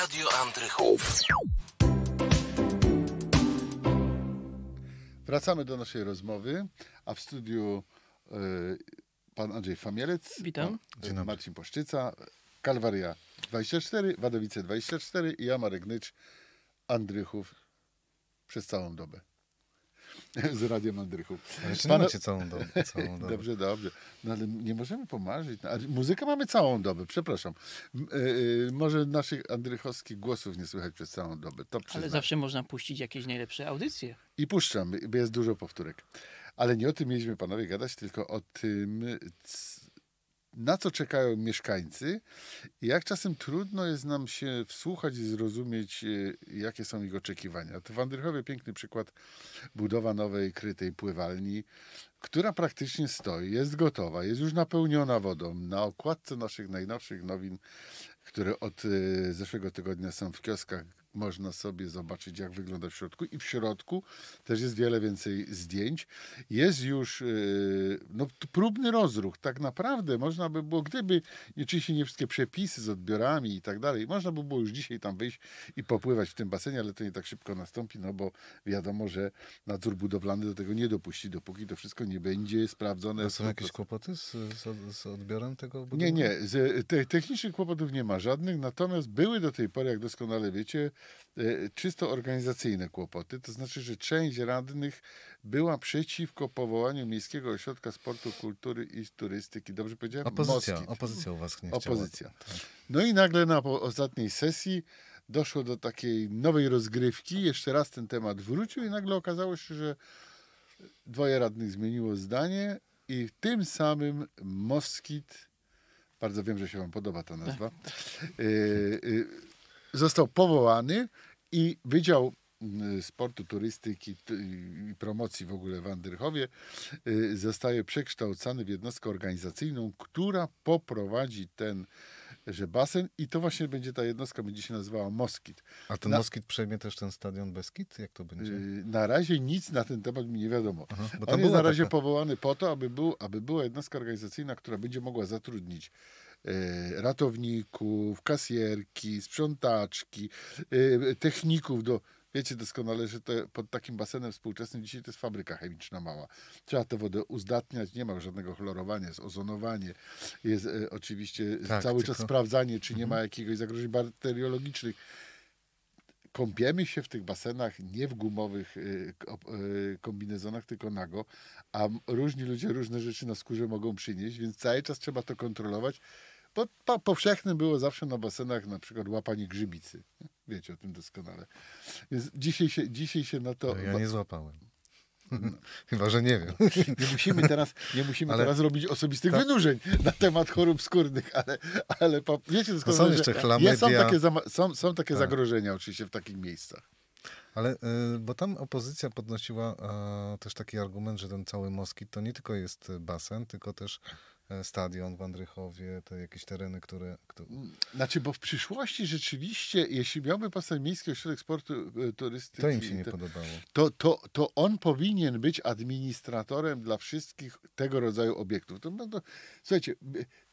Radio Andrychów. Wracamy do naszej rozmowy, a w studiu y, pan Andrzej Famielec, Witam. Pan, e, Marcin Poszczyca, Kalwaria 24, Wadowice 24 i ja Marek Nycz, Andrychów przez całą dobę. z Radiem Andrychu. Ale czy Pana... macie całą dobę, całą dobę. Dobrze, dobrze. No ale nie możemy pomarzyć. No, muzykę mamy całą dobę, przepraszam. Yy, może naszych andrychowskich głosów nie słychać przez całą dobę. To ale zawsze można puścić jakieś najlepsze audycje. I puszczam, jest dużo powtórek. Ale nie o tym mieliśmy panowie gadać, tylko o tym, na co czekają mieszkańcy i jak czasem trudno jest nam się wsłuchać i zrozumieć, e, jakie są ich oczekiwania. To w Andrychowie piękny przykład budowa nowej krytej pływalni, która praktycznie stoi, jest gotowa, jest już napełniona wodą. Na okładce naszych najnowszych nowin, które od e, zeszłego tygodnia są w kioskach, można sobie zobaczyć, jak wygląda w środku. I w środku też jest wiele więcej zdjęć. Jest już e, no, próbny rozruch. Tak naprawdę można by było, gdyby oczywiście nie wszystkie przepisy z odbiorami i tak dalej, można by było już dzisiaj tam wyjść i popływać w tym basenie, ale to nie tak szybko nastąpi, no bo wiadomo, że nadzór budowlany do tego nie dopuści, dopóki to wszystko nie będzie sprawdzone. No to są jakieś kłopoty z, z, z odbiorem tego budynku? Nie, nie. Z, te, technicznych kłopotów nie ma żadnych, natomiast były do tej pory, jak doskonale wiecie, E, czysto organizacyjne kłopoty. To znaczy, że część radnych była przeciwko powołaniu Miejskiego Ośrodka Sportu, Kultury i Turystyki. Dobrze powiedziałem? Opozycja, Moskit. opozycja u was nie Opozycja. Tak. No i nagle na ostatniej sesji doszło do takiej nowej rozgrywki. Jeszcze raz ten temat wrócił i nagle okazało się, że dwoje radnych zmieniło zdanie i tym samym Moskit, bardzo wiem, że się wam podoba ta nazwa, tak. E, e, został powołany i Wydział mm, Sportu, Turystyki i Promocji w ogóle w Andrychowie y, zostaje przekształcany w jednostkę organizacyjną, która poprowadzi ten że basen i to właśnie będzie ta jednostka, będzie się nazywała Moskit. A ten na... Moskit przejmie też ten stadion Beskid? Jak to będzie? Yy, na razie nic na ten temat mi nie wiadomo. Aha, bo On jest na razie taka... powołany po to, aby, był, aby była jednostka organizacyjna, która będzie mogła zatrudnić E, ratowników, kasjerki, sprzątaczki, e, techników do Wiecie doskonale, że to pod takim basenem współczesnym dzisiaj to jest fabryka chemiczna mała. Trzeba tę wodę uzdatniać, nie ma żadnego chlorowania, jest ozonowanie, jest e, oczywiście tak, cały tylko... czas sprawdzanie, czy nie mhm. ma jakiegoś zagrożeń bakteriologicznych kąpiemy się w tych basenach nie w gumowych y, y, kombinezonach, tylko nago, a różni ludzie różne rzeczy na skórze mogą przynieść, więc cały czas trzeba to kontrolować, bo po, było zawsze na basenach na przykład łapanie grzybicy. Wiecie o tym doskonale. Więc dzisiaj się, dzisiaj się na to... Ja nie złapałem. Chyba, że nie wiem. Nie musimy teraz, nie musimy ale... teraz robić osobistych tak. wynurzeń na temat chorób skórnych, ale, ale wiecie doskonale, no są jeszcze chlamydia. Są takie, są, są takie tak. zagrożenia oczywiście w takich miejscach. Ale y, bo tam opozycja podnosiła e, też taki argument, że ten cały Moskit to nie tylko jest basen, tylko też stadion w Andrychowie, te jakieś tereny, które... Mm, znaczy, bo w przyszłości rzeczywiście, jeśli miałby powstać Miejski Ośrodek Sportu e, Turystyki... To im się nie to, podobało. To, to, to on powinien być administratorem dla wszystkich tego rodzaju obiektów. To, no to, słuchajcie,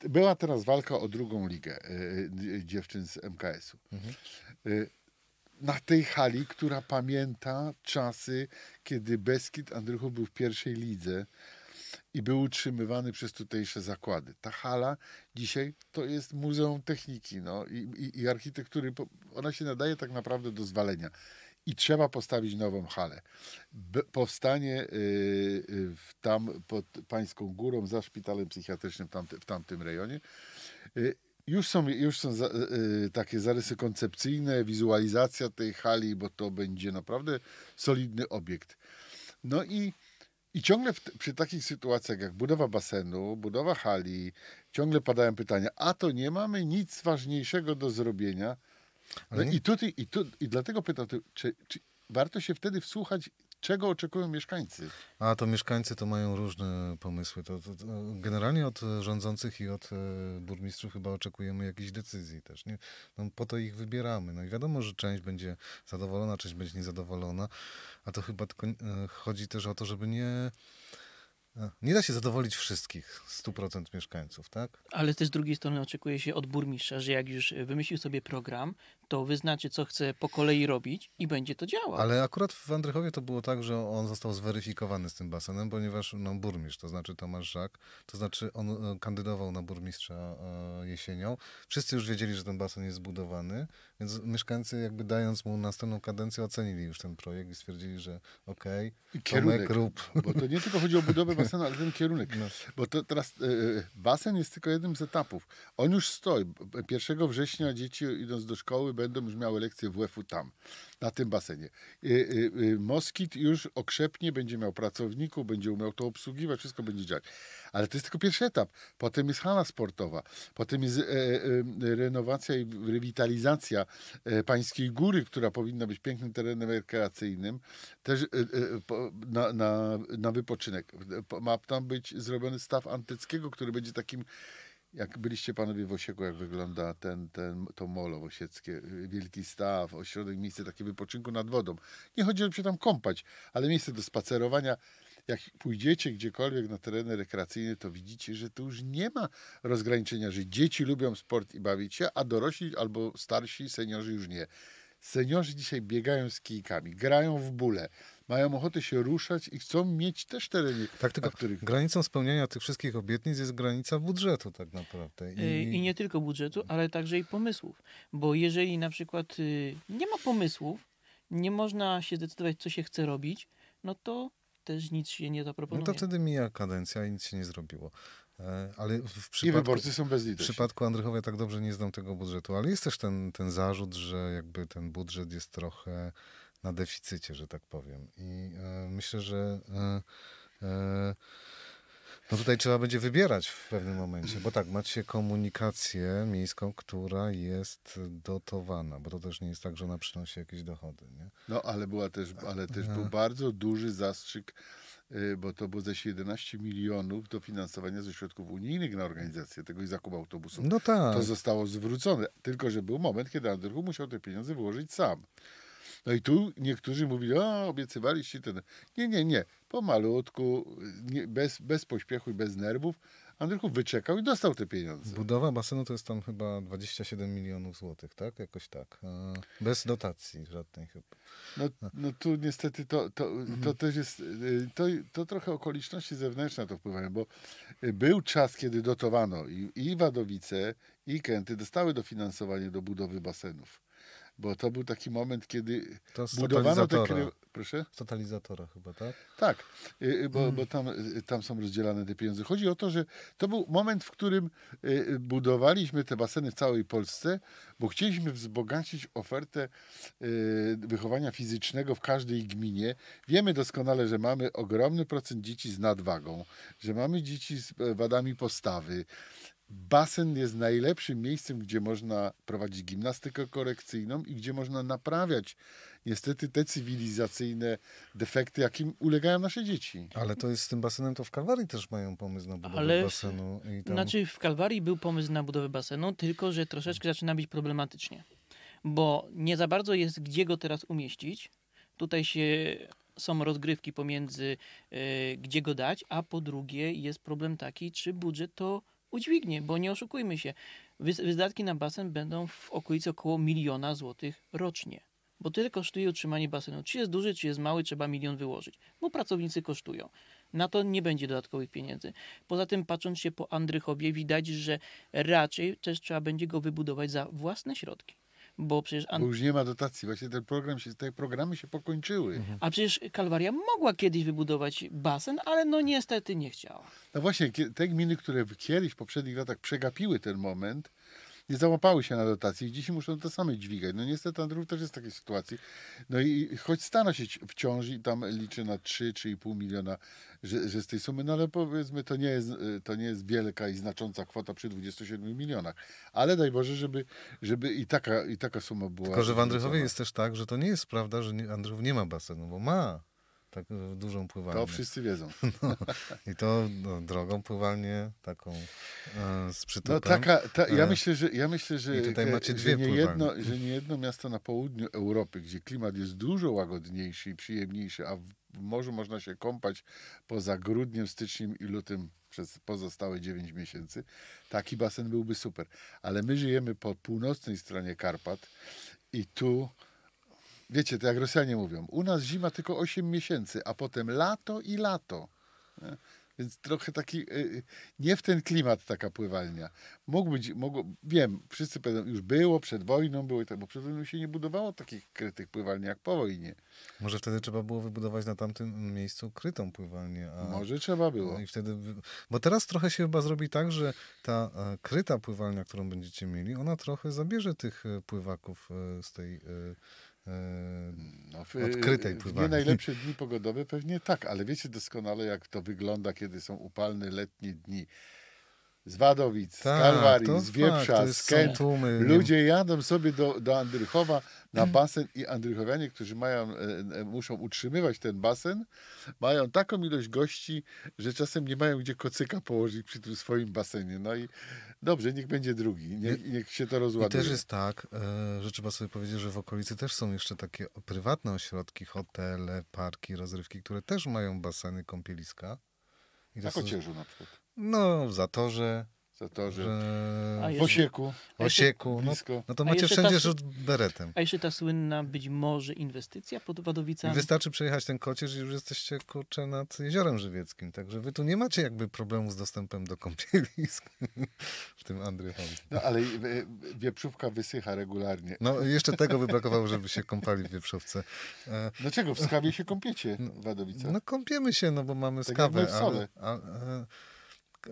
była teraz walka o drugą ligę e, e, dziewczyn z MKS-u. Mhm. na tej hali, która pamięta czasy, kiedy Beskid Andrychów był w pierwszej lidze, i był utrzymywany przez tutejsze zakłady. Ta hala dzisiaj to jest Muzeum Techniki no, i, i, i architektury. Ona się nadaje tak naprawdę do zwalenia i trzeba postawić nową halę. B powstanie yy, tam pod Pańską Górą, za szpitalem psychiatrycznym tamty, w tamtym rejonie. Y, już są, już są za, y, takie zarysy koncepcyjne, wizualizacja tej hali, bo to będzie naprawdę solidny obiekt. No i i ciągle w, przy takich sytuacjach jak budowa basenu, budowa hali, ciągle padają pytania, a to nie mamy nic ważniejszego do zrobienia. No i, tutaj, i, tu, I dlatego pytam, czy, czy warto się wtedy wsłuchać Czego oczekują mieszkańcy? A to mieszkańcy to mają różne pomysły. To, to, to generalnie od rządzących i od e, burmistrzów chyba oczekujemy jakichś decyzji też. Nie? No, po to ich wybieramy. No i wiadomo, że część będzie zadowolona, część będzie niezadowolona, a to chyba tylko, e, chodzi też o to, żeby nie. E, nie da się zadowolić wszystkich 100% mieszkańców, tak? Ale też z drugiej strony oczekuje się od burmistrza, że jak już wymyślił sobie program, to wyznacie, co chce po kolei robić i będzie to działać. Ale akurat w Andrychowie to było tak, że on został zweryfikowany z tym basenem, ponieważ no, burmistrz, to znaczy Tomasz Żak, to znaczy on e, kandydował na burmistrza e, jesienią. Wszyscy już wiedzieli, że ten basen jest zbudowany, więc mieszkańcy jakby dając mu następną kadencję ocenili już ten projekt i stwierdzili, że okej, okay, kierunek rób. Bo to nie tylko chodzi o budowę basenu, ale ten kierunek. No. Bo to teraz e, basen jest tylko jednym z etapów. On już stoi. 1 września dzieci idąc do szkoły będą już miały lekcję WF-u tam, na tym basenie. Y, y, y, Moskit już okrzepnie, będzie miał pracowników, będzie umiał to obsługiwać, wszystko będzie działać. Ale to jest tylko pierwszy etap. Potem jest hala sportowa, potem jest e, e, renowacja i rewitalizacja e, Pańskiej Góry, która powinna być pięknym terenem rekreacyjnym, też na, na, na wypoczynek. Ma tam być zrobiony staw antyckiego, który będzie takim jak byliście panowie w Osieku, jak wygląda ten, ten, to molo osieckie, Wielki Staw, ośrodek, miejsce takie wypoczynku nad wodą. Nie chodzi, żeby się tam kąpać, ale miejsce do spacerowania. Jak pójdziecie gdziekolwiek na tereny rekreacyjne, to widzicie, że tu już nie ma rozgraniczenia, że dzieci lubią sport i bawić się, a dorośli albo starsi seniorzy już nie. Seniorzy dzisiaj biegają z kijkami, grają w bóle, mają ochotę się ruszać i chcą mieć też tereny. Tak, tylko których... granicą spełniania tych wszystkich obietnic jest granica budżetu tak naprawdę. I... Y, I nie tylko budżetu, ale także i pomysłów. Bo jeżeli na przykład y, nie ma pomysłów, nie można się decydować, co się chce robić, no to też nic się nie zaproponuje. No to wtedy mija kadencja i nic się nie zrobiło. E, ale w przypadku, I wyborcy są bezlitości. W przypadku Andrychowa ja tak dobrze nie znam tego budżetu, ale jest też ten, ten zarzut, że jakby ten budżet jest trochę na deficycie, że tak powiem. I e, myślę, że e, e, no tutaj trzeba będzie wybierać w pewnym momencie, bo tak, macie komunikację miejską, która jest dotowana, bo to też nie jest tak, że ona przynosi jakieś dochody. Nie? No, ale, była też, ale też był bardzo duży zastrzyk bo to było zaś 11 milionów dofinansowania ze środków unijnych na organizację tego i zakup autobusów. No tak. To zostało zwrócone, tylko że był moment, kiedy Andrzej musiał te pieniądze wyłożyć sam. No i tu niektórzy mówili, o, obiecywaliście ten. Nie, nie, nie. Pomalutku, nie, bez, bez pośpiechu i bez nerwów. Andrychu wyczekał i dostał te pieniądze. Budowa basenu to jest tam chyba 27 milionów złotych, tak? Jakoś tak. E, bez dotacji żadnej chyba. No, no tu niestety to, to, mhm. to mhm. też jest, e, to, to trochę okoliczności zewnętrzne to wpływają, bo e, był czas, kiedy dotowano i, i Wadowice, i Kęty dostały dofinansowanie do budowy basenów bo to był taki moment, kiedy to budowano te kry... Proszę? Totalizatora chyba, tak? Tak, y, y, bo, mm. bo tam, y, tam są rozdzielane te pieniądze. Chodzi o to, że to był moment, w którym budowaliśmy te baseny w całej Polsce, bo chcieliśmy wzbogacić ofertę wychowania fizycznego w każdej gminie. Wiemy doskonale, że mamy ogromny procent dzieci z nadwagą, że mamy dzieci z e, wadami postawy, basen jest najlepszym miejscem, gdzie można prowadzić gimnastykę korekcyjną i gdzie można naprawiać niestety te cywilizacyjne defekty, jakim ulegają nasze dzieci. Ale to jest z tym basenem, to w Kalwarii też mają pomysł na budowę Ale, basenu. I tam... Znaczy w Kalwarii był pomysł na budowę basenu, tylko że troszeczkę zaczyna być problematycznie, bo nie za bardzo jest gdzie go teraz umieścić. Tutaj się są rozgrywki pomiędzy e, gdzie go dać, a po drugie jest problem taki, czy budżet to udźwignie, bo nie oszukujmy się, wydatki na basen będą w okolicy około miliona złotych rocznie. Bo tyle kosztuje utrzymanie basenu. Czy jest duży, czy jest mały, trzeba milion wyłożyć, bo pracownicy kosztują. Na to nie będzie dodatkowych pieniędzy. Poza tym, patrząc się po Andrychowie, widać, że raczej też trzeba będzie go wybudować za własne środki bo przecież... An... Bo już nie ma dotacji, właśnie ten program się, te programy się pokończyły. Mhm. A przecież Kalwaria mogła kiedyś wybudować basen, ale no niestety nie chciała. No właśnie, te gminy, które kiedyś w poprzednich latach przegapiły ten moment, nie załapały się na dotacji i dzisiaj muszą to same dźwigać. No niestety Andrów też jest w takiej sytuacji. No i choć stana się wciąż i tam liczy na 3-3,5 miliona, że, że z tej sumy, no ale powiedzmy to nie, jest, to nie jest wielka i znacząca kwota przy 27 milionach. Ale daj Boże, żeby, żeby i, taka, i taka suma była. Tylko, że w Andrychowie jest też tak, że to nie jest prawda, że Andrów nie ma basenu, bo ma tak dużą pływalnię. To wszyscy wiedzą. No, I to no, drogą pływalnię, taką e, z przytupem. No taka, ta, ja e, myślę, że, ja myślę, że, tutaj e, macie dwie że, nie jedno, że nie jedno miasto na południu Europy, gdzie klimat jest dużo łagodniejszy i przyjemniejszy, a w morzu można się kąpać poza grudniem, styczniem i lutym przez pozostałe 9 miesięcy, taki basen byłby super. Ale my żyjemy po północnej stronie Karpat i tu Wiecie, to jak Rosjanie mówią, u nas zima tylko 8 miesięcy, a potem lato i lato. Więc trochę taki, e, nie w ten klimat taka pływalnia. Mógł być, wiem, wszyscy powiedzą, już było, przed wojną było i tak, bo przed wojną się nie budowało takich krytych pływalni jak po wojnie. Może wtedy trzeba było wybudować na tamtym miejscu krytą pływalnię. A... Może trzeba było. I wtedy, bo teraz trochę się chyba zrobi tak, że ta e, kryta pływalnia, którą będziecie mieli, ona trochę zabierze tych e, pływaków z tej Yy, no, w, odkrytej pływanie. W najlepsze dni pogodowe pewnie tak, ale wiecie doskonale, jak to wygląda, kiedy są upalne letnie dni z Wadowic, tak, z Kalwarii, z Wieprza, tak, z Kent. Ludzie jadą sobie do, do Andrychowa na mm. basen i Andrychowianie, którzy mają, e, e, muszą utrzymywać ten basen, mają taką ilość gości, że czasem nie mają gdzie kocyka położyć przy tym swoim basenie. No i dobrze, niech będzie drugi, niech, niech się to rozładuje. I też jest tak, e, że trzeba sobie powiedzieć, że w okolicy też są jeszcze takie prywatne ośrodki, hotele, parki, rozrywki, które też mają baseny, kąpieliska. I na Kocierzu na przykład. No, w Zatorze. Zatorze. Że... W Osieku. W Osieku. No, no to macie wszędzie rzut beretem. A jeszcze ta słynna być może inwestycja pod Wadowicami. Wystarczy przejechać ten kocierz i już jesteście kurczę nad Jeziorem Żywieckim. Także wy tu nie macie jakby problemu z dostępem do kąpielisk w tym Andrychowie. No ale e, wieprzówka wysycha regularnie. No jeszcze tego by brakowało, żeby się kąpali w wieprzówce. Dlaczego? E, no w skawie się kąpiecie w no, Wadowicach? No kąpiemy się, no bo mamy tak skawę. Ale, ale, ale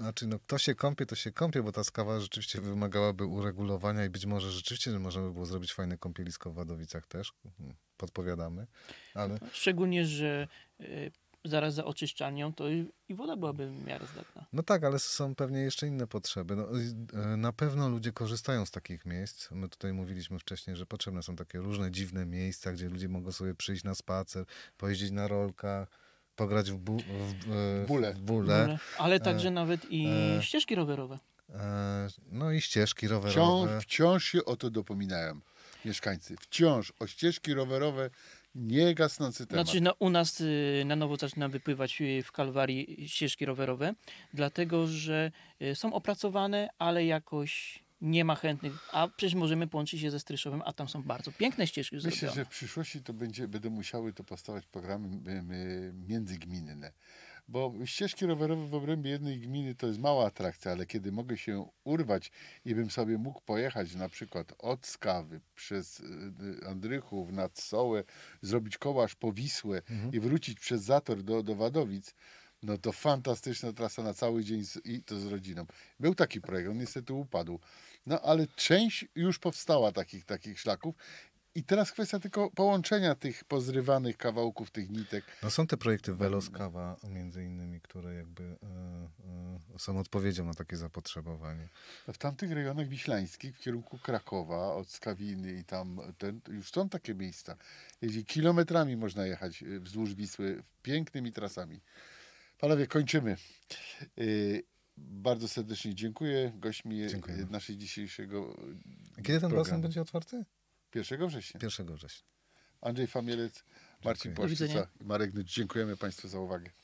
znaczy no, kto się kąpie, to się kąpie, bo ta skawa rzeczywiście wymagałaby uregulowania i być może rzeczywiście możemy było zrobić fajne kąpielisko w Wadowicach też, hmm, podpowiadamy. Ale... Szczególnie, że y, zaraz za oczyszczalnią, to i woda byłaby w miarę zdatna. No tak, ale są pewnie jeszcze inne potrzeby. No, e, na pewno ludzie korzystają z takich miejsc. My tutaj mówiliśmy wcześniej, że potrzebne są takie różne dziwne miejsca, gdzie ludzie mogą sobie przyjść na spacer, pojeździć na rolkach, pograć w, bu, w, w, e, bóle. w bóle. Ale e, także nawet i e, ścieżki rowerowe. E, no i ścieżki rowerowe. Wciąż, wciąż się o to dopominają mieszkańcy. Wciąż o ścieżki rowerowe nie gasnący temat. Znaczy no, u nas y, na nowo zaczyna wypływać y, w Kalwarii ścieżki rowerowe, dlatego że y, są opracowane, ale jakoś nie ma chętnych, a przecież możemy połączyć się ze Stryszowem, a tam są bardzo piękne ścieżki Myślę, zrobione. że w przyszłości to będzie, będą musiały to powstawać programy międzygminne, bo ścieżki rowerowe w obrębie jednej gminy to jest mała atrakcja, ale kiedy mogę się urwać i bym sobie mógł pojechać na przykład od Skawy przez y, y, Andrychów nad Sołę, zrobić koło aż po Wisłę mhm. i wrócić przez Zator do, do Wadowic, no to fantastyczna trasa na cały dzień z, i to z rodziną. Był taki projekt, on niestety upadł. No ale część już powstała takich, takich szlaków. I teraz kwestia tylko połączenia tych pozrywanych kawałków, tych nitek. No są te projekty mm. Veloskawa między innymi, które jakby e, e, są odpowiedzią na takie zapotrzebowanie. W tamtych rejonach wiślańskich, w kierunku Krakowa, od Skawiny i tam, ten, już są takie miejsca, gdzie kilometrami można jechać e, wzdłuż Wisły pięknymi trasami. Panowie, kończymy bardzo serdecznie dziękuję. Gośćmi Dziękujemy. naszej dzisiejszego e, Kiedy ten programu. basen będzie otwarty? 1 września. 1 września. Andrzej Famielec, Marcin Płaszczyca i Marek Nycz. Dziękujemy Państwu za uwagę.